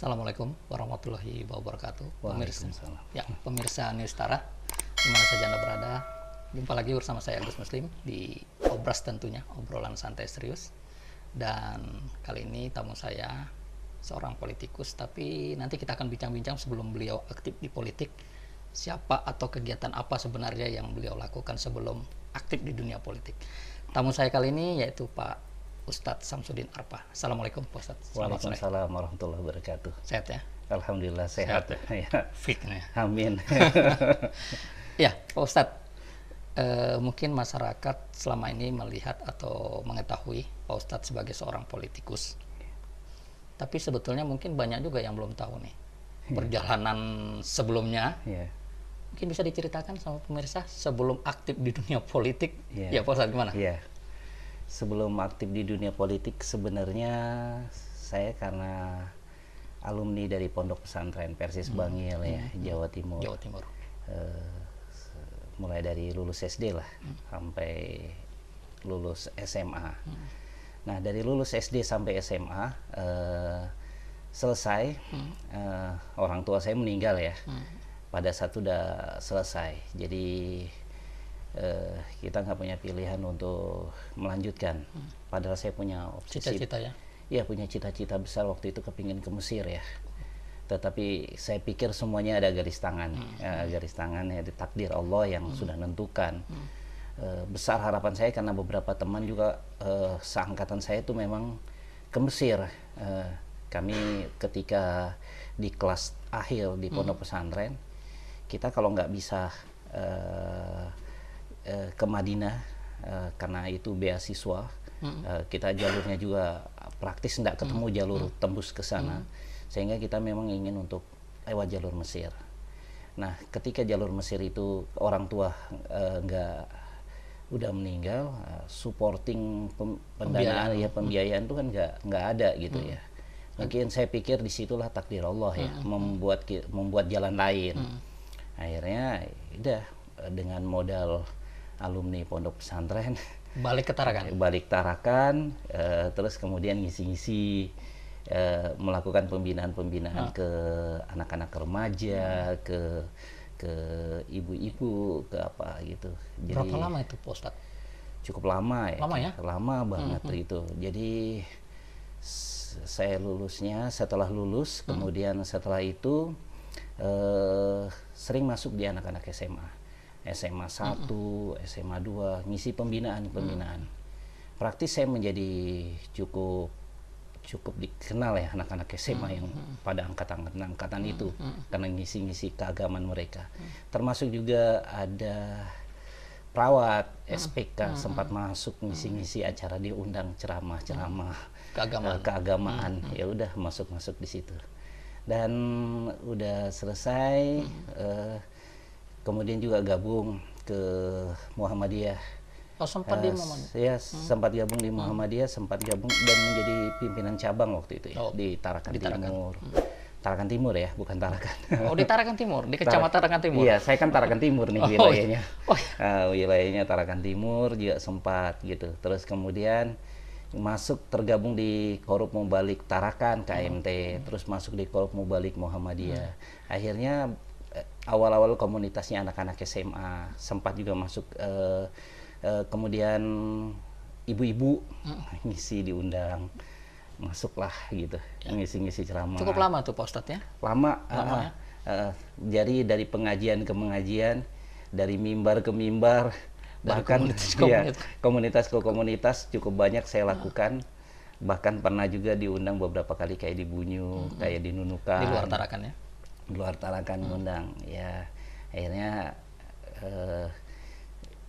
Assalamualaikum warahmatullahi wabarakatuh. Pemirsa, ya, pemirsa Newstara, dimana saja Anda berada, jumpa lagi bersama saya Agus Muslim di Obras tentunya, obrolan santai serius. Dan kali ini tamu saya seorang politikus, tapi nanti kita akan bincang-bincang sebelum beliau aktif di politik, siapa atau kegiatan apa sebenarnya yang beliau lakukan sebelum aktif di dunia politik. Tamu saya kali ini yaitu Pak Ustadz Samsudin Arpa. Assalamualaikum Pak Ustadz. Waalaikumsalam warahmatullahi wabarakatuh. Sehat ya? Alhamdulillah sehat. sehat ya. ya. Fit ya. Amin. ya Pak Ustadz, eh, mungkin masyarakat selama ini melihat atau mengetahui Pak Ustadz sebagai seorang politikus. Tapi sebetulnya mungkin banyak juga yang belum tahu nih iya. perjalanan sebelumnya. ya. Mungkin bisa diceritakan sama pemirsa sebelum aktif di dunia politik. Ya, Ya Pak Ustadz gimana? Ya sebelum aktif di dunia politik sebenarnya saya karena alumni dari Pondok Pesantren Persis hmm. Bangil ya hmm. Jawa Timur. Jawa Timur. Uh, mulai dari lulus SD lah hmm. sampai lulus SMA. Hmm. Nah dari lulus SD sampai SMA uh, eh, selesai hmm. uh, orang tua saya meninggal ya. Hmm. Pada saat sudah selesai, jadi eh, kita nggak punya pilihan untuk melanjutkan. Hmm. Padahal saya punya opsi. Cita-cita ya? Iya punya cita-cita besar waktu itu kepingin ke Mesir ya. Tetapi saya pikir semuanya ada garis tangan, hmm. eh, garis tangan ya takdir Allah yang hmm. sudah menentukan. Hmm. Uh, besar harapan saya karena beberapa teman juga uh, seangkatan saya itu memang ke Mesir. Uh, kami ketika di kelas akhir di hmm. pondok pesantren, kita kalau nggak bisa uh, uh, ke Madinah uh, karena itu beasiswa. Mm-hmm. Uh, kita jalurnya juga praktis tidak hmm. ketemu mm-hmm. jalur hmm. tembus ke sana, mm-hmm. sehingga kita memang ingin untuk lewat jalur Mesir. Nah, ketika jalur Mesir itu orang tua nggak enggak udah meninggal, uh, supporting pem, pendanaan pembiayaan. ya pembiayaan itu kan nggak nggak ada gitu hmm. ya. Mungkin saya pikir disitulah takdir Allah ya hmm. membuat membuat jalan lain. Hmm. Akhirnya, ya udah dengan modal alumni pondok pesantren balik ke Tarakan eh, balik Tarakan uh, terus kemudian ngisi-ngisi uh, melakukan pembinaan-pembinaan ah. ke anak-anak remaja hmm. ke ke ibu-ibu ke apa gitu Jadi, berapa lama itu pak cukup lama ya lama ya lama banget hmm. hmm. itu jadi saya lulusnya setelah lulus hmm. kemudian setelah itu uh, sering masuk di anak-anak SMA SMA 1, mm -mm. SMA 2, ngisi pembinaan-pembinaan. Mm Praktis saya menjadi cukup cukup dikenal ya anak-anak SMA mm -hmm. yang pada angkatan-angkatan mm -hmm. itu mm -hmm. karena ngisi-ngisi keagamaan mereka. Mm -hmm. Termasuk juga ada perawat SPK mm -hmm. sempat masuk ngisi-ngisi acara diundang ceramah-ceramah keagamaan, uh, keagamaan. Mm -hmm. ya udah masuk-masuk di situ. Dan udah selesai mm -hmm. uh, kemudian juga gabung ke Muhammadiyah. Oh sempat uh, di eh, Muhammadiyah. Ya hmm. sempat gabung di Muhammadiyah, hmm. sempat gabung dan menjadi pimpinan cabang waktu itu ya oh. di Tarakan Timur. Hmm. Tarakan Timur ya, bukan Tarakan. Oh di Tarakan Timur, di kecamatan Tarakan Timur. Iya, saya kan Tarakan Timur nih oh, iya. wilayahnya. Oh, iya. uh, wilayahnya Tarakan Timur juga sempat gitu. Terus kemudian masuk tergabung di Korup Mubalik Tarakan KMT, hmm. terus masuk di Korup Mubalik Muhammadiyah. Hmm. Akhirnya awal-awal komunitasnya anak-anak SMA sempat juga masuk uh, uh, kemudian ibu-ibu hmm. ngisi diundang masuklah gitu ya. ngisi-ngisi ceramah cukup lama tuh pak Ustadz ya? lama, lama uh, ya? Uh, jadi dari pengajian ke pengajian dari mimbar ke mimbar dari bahkan komunitas, Ya, komunitas ke komunitas cukup banyak saya lakukan bahkan pernah juga diundang beberapa kali kayak di Bunyu, -hmm. kayak di Nunukan. Di luar Tarakan ya? Luar Tarakan ngundang hmm. ya akhirnya uh,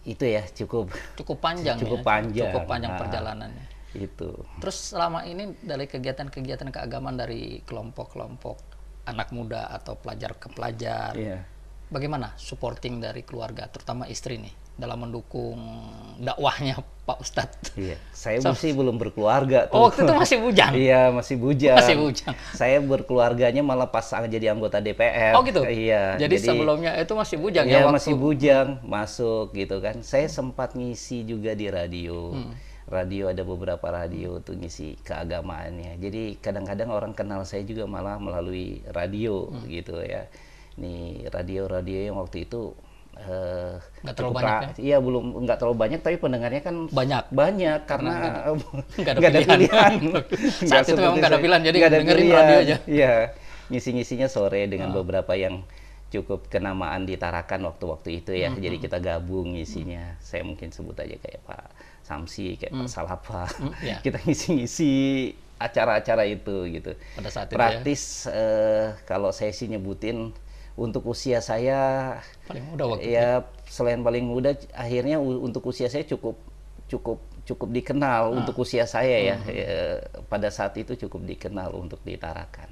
itu ya cukup cukup panjang cukup ya. panjang cukup panjang nah, perjalanannya itu terus selama ini dari kegiatan-kegiatan keagamaan dari kelompok-kelompok anak muda atau pelajar ke pelajar yeah bagaimana supporting dari keluarga, terutama istri nih, dalam mendukung dakwahnya Pak Ustadz? Iya, saya so, masih belum berkeluarga. Tuh. Oh, waktu itu masih bujang? iya, masih bujang. Masih bujang. Saya berkeluarganya malah pas jadi anggota DPR. Oh gitu? Iya. Jadi, jadi sebelumnya itu masih bujang iya, ya waktu? masih bujang, masuk gitu kan. Saya sempat ngisi juga di radio. Hmm radio ada beberapa radio tuh ngisi keagamaannya. Jadi kadang-kadang orang kenal saya juga malah melalui radio hmm. gitu ya nih radio-radio yang waktu itu Uh, nggak terlalu banyak ya? Iya belum nggak terlalu banyak tapi pendengarnya kan banyak banyak karena nggak ada, pilihan. Saat itu memang nggak ada pilihan jadi nggak ada dengerin pilihan. radio aja. Iya ngisi-ngisinya sore dengan oh. beberapa yang cukup kenamaan ditarakan waktu-waktu itu ya mm -hmm. jadi kita gabung isinya Mm -hmm. Saya mungkin sebut aja kayak Pak Samsi kayak mm -hmm. Pak Salapa mm iya. -hmm. yeah. kita ngisi-ngisi acara-acara itu gitu. Pada saat itu ya. Praktis ya? uh, kalau saya sih nyebutin untuk usia saya paling muda waktu ya itu. selain paling muda akhirnya untuk usia saya cukup cukup cukup dikenal ah. untuk usia saya ya -hmm. e, pada saat itu cukup dikenal untuk ditarakan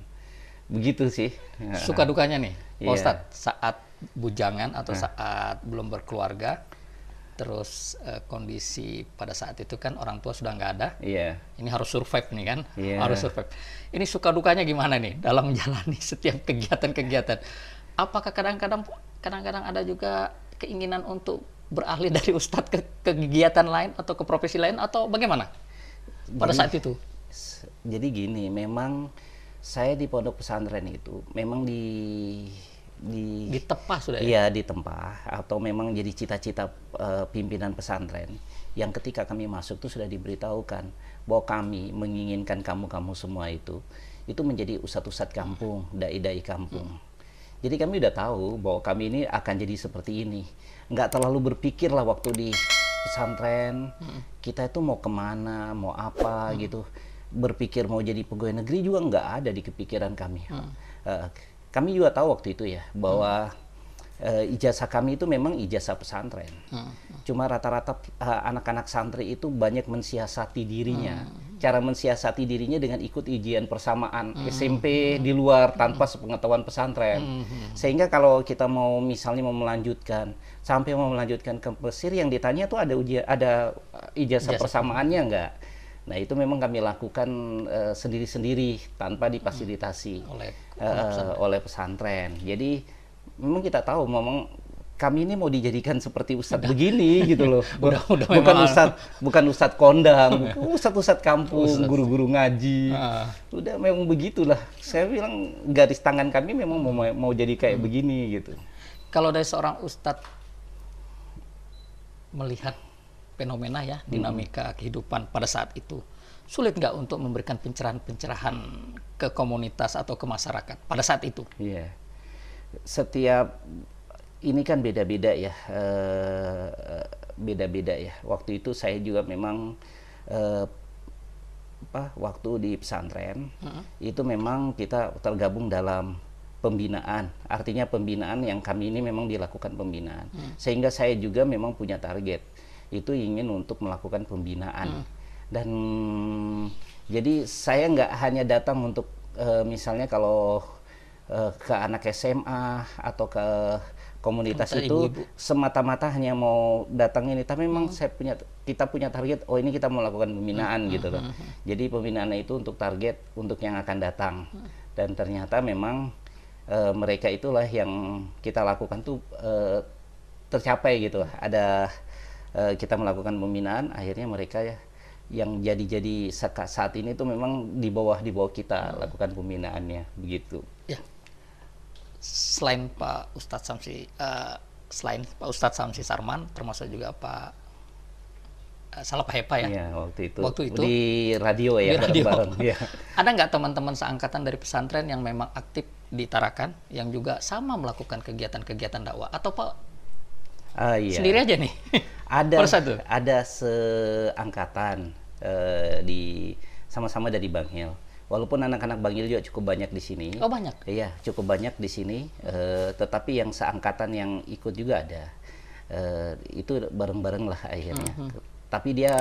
begitu sih suka dukanya nih iya. Pak yeah. Ustadz saat bujangan atau nah. saat belum berkeluarga terus e, kondisi pada saat itu kan orang tua sudah nggak ada yeah. ini harus survive nih kan yeah. harus survive ini suka dukanya gimana nih dalam menjalani setiap kegiatan-kegiatan apakah kadang-kadang kadang-kadang ada juga keinginan untuk beralih dari ustadz ke, kegiatan lain atau ke profesi lain atau bagaimana pada saat itu? Jadi gini, memang saya di pondok pesantren itu memang di di tempat sudah ya? Iya, tempat atau memang jadi cita-cita uh, pimpinan pesantren yang ketika kami masuk itu sudah diberitahukan bahwa kami menginginkan kamu-kamu semua itu itu menjadi ustadz ustadz kampung, dai-dai kampung. Hmm jadi kami udah tahu bahwa kami ini akan jadi seperti ini. Nggak terlalu berpikir lah waktu di pesantren, kita itu mau kemana, mau apa hmm. gitu. Berpikir mau jadi pegawai negeri juga nggak ada di kepikiran kami. Hmm. Uh, kami juga tahu waktu itu ya, bahwa hmm. uh, ijazah kami itu memang ijazah pesantren. Hmm. Cuma rata-rata anak eh, anak-anak santri itu banyak mensiasati dirinya. Hmm cara mensiasati dirinya dengan ikut ujian persamaan mm. SMP di luar tanpa sepengetahuan pesantren. Mm. Sehingga kalau kita mau misalnya mau melanjutkan sampai mau melanjutkan ke Mesir yang ditanya tuh ada ujian ada ijazah persamaannya enggak? Nah itu memang kami lakukan eh, sendiri-sendiri tanpa difasilitasi hmm. oleh, uh, oleh pesantren. Jadi memang kita tahu memang kami ini mau dijadikan seperti ustadz begini gitu loh. udah, udah bukan ustadz bukan ustadz kondang, ustadz ustadz kampung, guru-guru ngaji. Uh. Udah memang begitulah. Saya bilang garis tangan kami memang mau mau jadi kayak hmm. begini gitu. Kalau dari seorang ustadz melihat fenomena ya hmm. dinamika hmm. kehidupan pada saat itu sulit nggak untuk memberikan pencerahan-pencerahan ke komunitas atau ke masyarakat pada saat itu? Yeah. Setiap ini kan beda-beda ya, eh, beda-beda ya. Waktu itu saya juga memang eh, apa waktu di pesantren hmm. itu memang kita tergabung dalam pembinaan. Artinya pembinaan yang kami ini memang dilakukan pembinaan. Hmm. Sehingga saya juga memang punya target itu ingin untuk melakukan pembinaan. Hmm. Dan jadi saya nggak hanya datang untuk uh, misalnya kalau uh, ke anak SMA atau ke komunitas Mata itu semata-mata hanya mau datang ini tapi memang hmm. saya punya kita punya target oh ini kita mau lakukan pembinaan hmm. gitu hmm, loh hmm, hmm. jadi pembinaan itu untuk target untuk yang akan datang hmm. dan ternyata memang e, mereka itulah yang kita lakukan tuh e, tercapai gitu ada e, kita melakukan pembinaan akhirnya mereka ya yang jadi-jadi saat ini itu memang di bawah di bawah kita hmm. lakukan pembinaannya begitu ya selain Pak Ustadz Samsi uh, selain Pak Ustadz Samsi Sarman termasuk juga Pak uh, salah Pak Hepa ya. Iya, waktu itu. Waktu itu di radio ya di radio. bareng -bareng. Iya. Ada nggak teman-teman seangkatan dari pesantren yang memang aktif di Tarakan yang juga sama melakukan kegiatan-kegiatan dakwah atau Pak uh, iya. sendiri aja nih? Ada ada seangkatan uh, di sama-sama dari Bang Hil Walaupun anak-anak Bang Il juga cukup banyak di sini. Oh banyak. Iya cukup banyak di sini. Uh, tetapi yang seangkatan yang ikut juga ada. Uh, itu bareng-bareng lah akhirnya. Mm -hmm. Tapi dia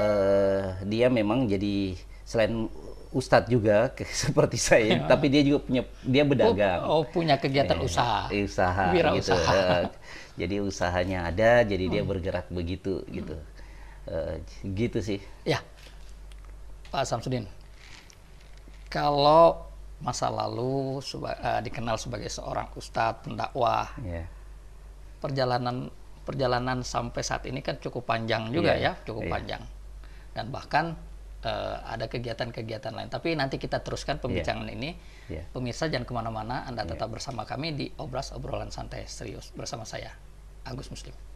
uh, dia memang jadi selain ustadz juga seperti saya, ya. tapi dia juga punya dia berdagang. Oh, oh punya kegiatan iya, usaha. Usaha Wira gitu. Usaha. jadi usahanya ada, jadi hmm. dia mhm. bergerak begitu gitu. Uh, gitu sih. Ya. Pak Samsudin, kalau masa lalu seba, uh, eh, dikenal sebagai seorang ustadz pendakwah yeah. perjalanan perjalanan sampai saat ini kan cukup panjang juga yeah. ya cukup yeah. panjang dan bahkan uh, ada kegiatan-kegiatan lain tapi nanti kita teruskan iya. pembicaraan yeah. ini yeah. pemirsa jangan kemana-mana anda iya. tetap yeah. bersama kami di obras obrolan santai serius bersama saya Agus Muslim